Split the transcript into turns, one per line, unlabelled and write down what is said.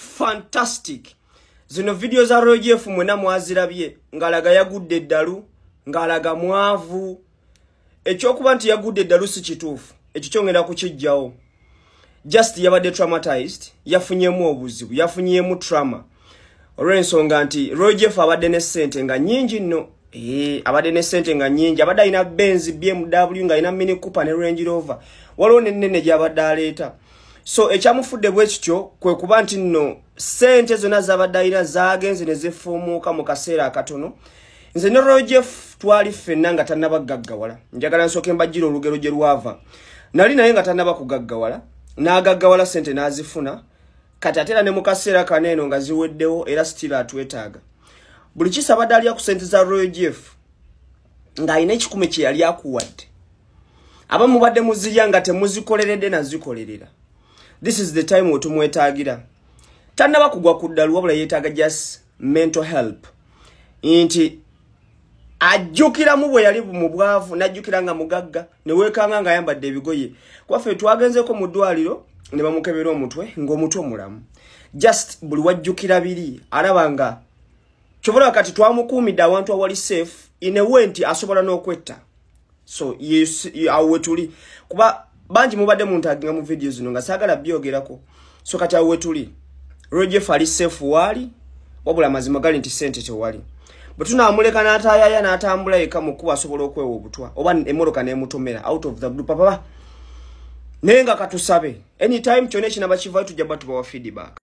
fantastic zino video za rojef mwena mwazirabye ngalaga yagudde eddalu ngalaga mwavu ekyokuba nti yagudde eddalu si kituufu ekyo kyongera kukijjawo just yabadde traumatized yafunyemu obuzibu yafunyemu trauma olw'ensonga nti rojef abadde ne sente nga nyingi nno ee eh, abadde ne sente nga nyingi abadde alina benzi bmw nga alina minicupa ne range rover waliwo nenene gyabadde aleeta so ekyamufudde bwe kityo kwe kuba nti nno ssente zonna zabaddayina zagenze ne zefuumuuka mu kaseera akatono nze ne rojef twali ffenna nga tannabagaggawala njagala nsooke mbajjira olugero gye lwava nali naye nga tannaba kugaggawala n'agaggawala sente n'azifuna kati ate era ne mu kaseera kaneeno nga ziweddewo era sitiri atwetaaga buli kisa badde alya ku sente za rojef ng'alina ekikumi kye yali akuwadde abamubadde muzirya nga temuzikoleredde nazikolerera na this is the time wetumwetagira tanaba kugwa kuddalu wabula yeetaaga just mental help nti ajjukiramu bwe yali mu bwavu najjukira nga mugagga ne weekanga nga ayambadde ebigoye kwaffe twagenzeeko mu ddwaliro ne bamukebera omutwe ng'omutwe omulamu just buli wajjukira biri araba nga kyobola wakati twamukuumidde awantu awali safe inewe nti asobola n'okwetta so awe tuli kuba banji mubadde muntaginga mu video zino nga saagala byogerako so kati awo wetuli roger fali sefu wali wabula mazima gali nti sente tewali bwe tunaamuleka n'ataayaaya n'atambula yekka mu kkuba asobola okwewa obutwa oba emmotoka n'emutomera out of the group papaba naye nga katusabe anytime kyona ekinaba kivayo tujja ba tubawa feedback